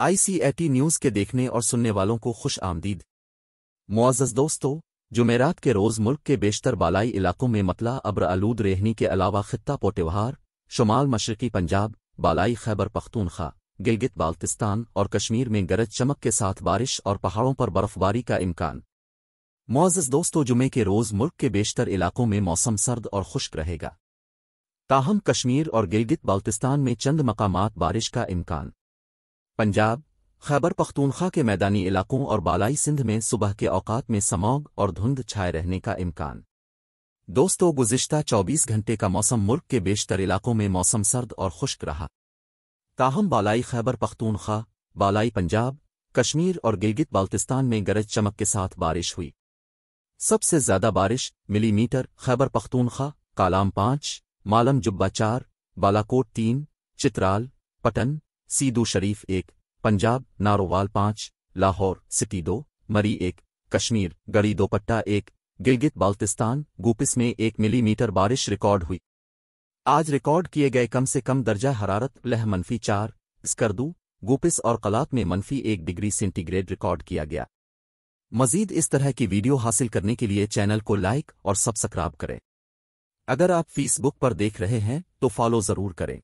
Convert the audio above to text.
ICAT news के देखने और सुनने वालों को खुश आमदीद मुआज़ दोस्तों जुमेरात के रोज़ मुल्क के बेशतर बालाई इलाकों में मतला अब्र आलूद रेहनी के अलावा खत्ता पोटेवहार शुमाल मशरकी पंजाब बालाई खैबर पख्तूनख्वा गिलगित बाल्तिस्तान और कश्मीर में गरज चमक के साथ बारिश और पहाड़ों पर बर्फबारी का इम्कान मुआज़ दोस्तों जुमे के रोज़ मुल्क के बेशतर इलाकों में मौसम सर्द और खुश्क रहेगा ताहम कश्मीर और गिलगित बाल्तिस्तान में चंद मकामात बारिश का इम्कान पंजाब खैबर पख्तूनख्वा के मैदानी इलाकों और बालाई सिंध में सुबह के औकात में समौग और धुंध छाए रहने का इम्कान दोस्तों गुजशत 24 घंटे का मौसम मुल्क के बेशतर इलाकों में मौसम सर्द और खुश्क रहा ताहम बालाई खैबर पख्तूनख्वा बालाई पंजाब कश्मीर और गिलगित बाल्तिस्तान में गरज चमक के साथ बारिश हुई सबसे ज्यादा बारिश मिलीमीटर खैबर पख्तूनख्वा कालाम पांच मालम जुब्बा चार बालाकोट तीन चित्राल पटन सीदू शरीफ एक पंजाब नारोवाल पांच लाहौर सिटी दो मरी एक कश्मीर गड़ी दोपट्टा एक गिलगित बाल्तिस्तान गुपिस में एक मिलीमीटर बारिश रिकॉर्ड हुई आज रिकॉर्ड किए गए कम से कम दर्जा हरारत लह मनफी चार स्कर्दू गुपिस और कलात में मनफी एक डिग्री सेंटीग्रेड रिकॉर्ड किया गया मजीद इस तरह की वीडियो हासिल करने के लिए चैनल को लाइक और सब्सक्राइब करें अगर आप फेसबुक पर देख रहे हैं तो फॉलो ज़रूर करें